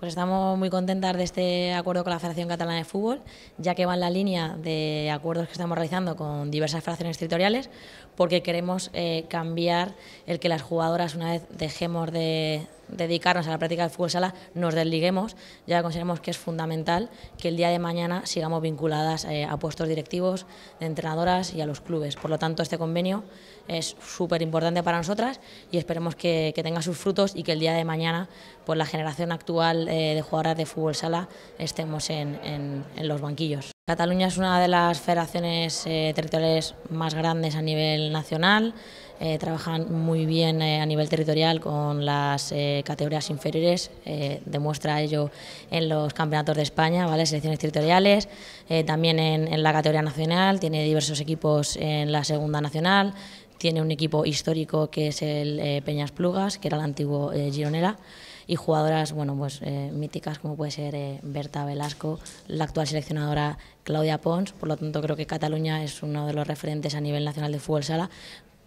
Pues estamos muy contentas de este acuerdo con la Federación Catalana de Fútbol, ya que va en la línea de acuerdos que estamos realizando con diversas federaciones territoriales, porque queremos eh, cambiar el que las jugadoras, una vez dejemos de, dedicarnos a la práctica del fútbol sala, nos desliguemos, ya consideramos que es fundamental que el día de mañana sigamos vinculadas eh, a puestos directivos, de entrenadoras y a los clubes. Por lo tanto, este convenio es súper importante para nosotras y esperemos que, tenga sus frutos y que el día de mañana pues, la generación actual eh, de jugadoras de fútbol sala estemos en, los banquillos. Cataluña es una de las federaciones eh, territoriales más grandes a nivel nacional. Eh, trabajan muy bien eh, a nivel territorial con las eh, categorías inferiores, demuestra ello en los campeonatos de España, ¿vale? selecciones territoriales, también en, la categoría nacional, tiene diversos equipos en la segunda nacional, tiene un equipo histórico que es el Peñas Plugas, que era el antiguo Gironera, y jugadoras bueno, pues, míticas como puede ser Berta Velasco, la actual seleccionadora Claudia Pons. Por lo tanto, creo que Cataluña es uno de los referentes a nivel nacional de fútbol sala,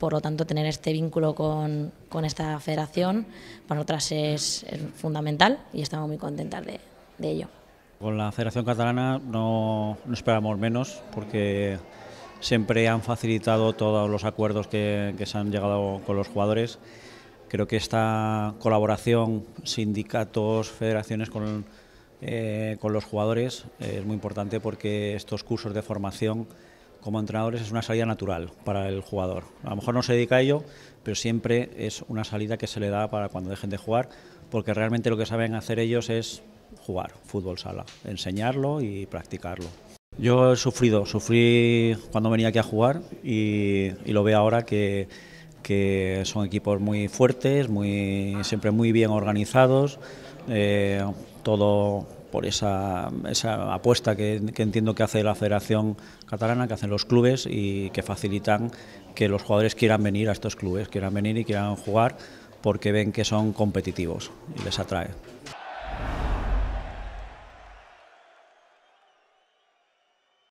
por lo tanto tener este vínculo con, con esta federación para nosotras es, fundamental y estamos muy contentas de, ello. Con la Federación Catalana no, no, esperamos menos porque siempre han facilitado todos los acuerdos que, se han llegado con los jugadores. Creo que esta colaboración, sindicatos, federaciones con, eh, con los jugadores es muy importante porque estos cursos de formación como entrenadores es una salida natural para el jugador. A lo mejor no se dedica a ello, pero siempre es una salida que se le da para cuando dejen de jugar, porque realmente lo que saben hacer ellos es jugar fútbol sala, enseñarlo y practicarlo. Yo he sufrido, sufrí cuando venía aquí a jugar y, lo veo ahora que, son equipos muy fuertes, muy, siempre muy bien organizados, eh, todo por esa, apuesta que, que, entiendo que hace la Federación Catalana, que hacen los clubes y que facilitan que los jugadores quieran venir a estos clubes, quieran venir y quieran jugar porque ven que son competitivos y les atrae.